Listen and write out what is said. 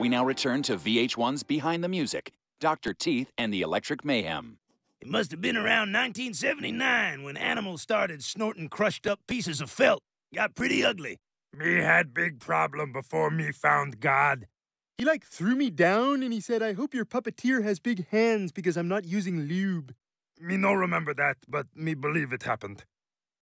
We now return to VH1's Behind the Music, Dr. Teeth and the Electric Mayhem. It must have been around 1979 when animals started snorting crushed up pieces of felt. Got pretty ugly. Me had big problem before me found God. He like threw me down and he said, I hope your puppeteer has big hands because I'm not using lube. Me no remember that, but me believe it happened.